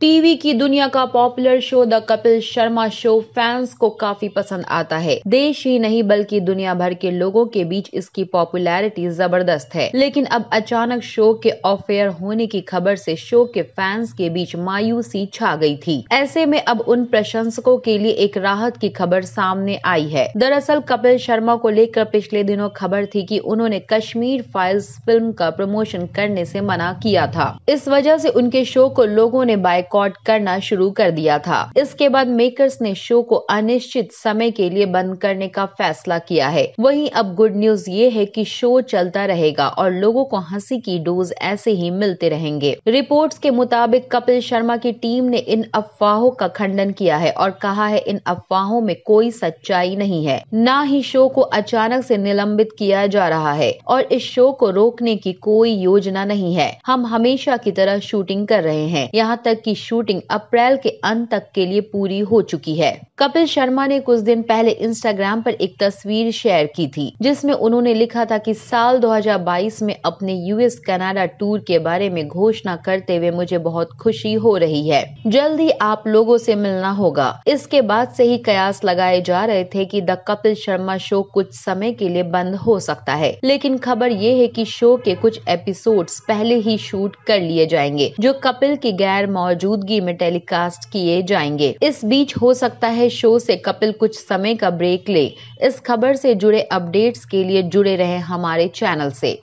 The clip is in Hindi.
टीवी की दुनिया का popular show the Kapil Sharma show fans को काफी पसंद आता है देश ही नहीं बल्कि दुनिया भर के लोगों के बीच इसकी पॉपुलैरिटी जबरदस्त है लेकिन अब अचानक शो के ऑफ होने की खबर से शो के फैंस के बीच मायूसी छा गई थी ऐसे में अब उन प्रशंसकों के लिए एक राहत की खबर सामने आई है दरअसल कपिल शर्मा को लेकर पिछले दिनों खबर थी की उन्होंने कश्मीर फाइल्स फिल्म का प्रमोशन करने ऐसी मना किया था इस वजह ऐसी उनके शो को लोगों ने बाइक बॉयकॉट करना शुरू कर दिया था इसके बाद मेकर्स ने शो को अनिश्चित समय के लिए बंद करने का फैसला किया है वही अब गुड न्यूज ये है की शो चलता रहेगा और लोगो को हंसी की डोज ऐसे ही मिलते रहेंगे रिपोर्ट के मुताबिक कपिल शर्मा की टीम ने इन अफवाहों का खंडन किया है और कहा है इन अफवाहों में कोई सच्चाई नहीं है न ही शो को अचानक से निलंबित किया जा रहा है और इस शो को रोकने की कोई योजना नहीं है हम हमेशा की तरह शूटिंग कर रहे हैं यहाँ तक कि शूटिंग अप्रैल के अंत तक के लिए पूरी हो चुकी है कपिल शर्मा ने कुछ दिन पहले इंस्टाग्राम पर एक तस्वीर शेयर की थी जिसमें उन्होंने लिखा था कि साल 2022 में अपने यूएस कनाडा टूर के बारे में घोषणा करते हुए मुझे बहुत खुशी हो रही है जल्द ही आप लोगों से मिलना होगा इसके बाद से ही कयास लगाए जा रहे थे कि द कपिल शर्मा शो कुछ समय के लिए बंद हो सकता है लेकिन खबर ये है कि शो के कुछ एपिसोड्स पहले ही शूट कर लिए जाएंगे जो कपिल की गैर मौजूद मौजूदगी में टेलीकास्ट किए जाएंगे इस बीच हो सकता है शो से कपिल कुछ समय का ब्रेक ले इस खबर से जुड़े अपडेट्स के लिए जुड़े रहे हमारे चैनल से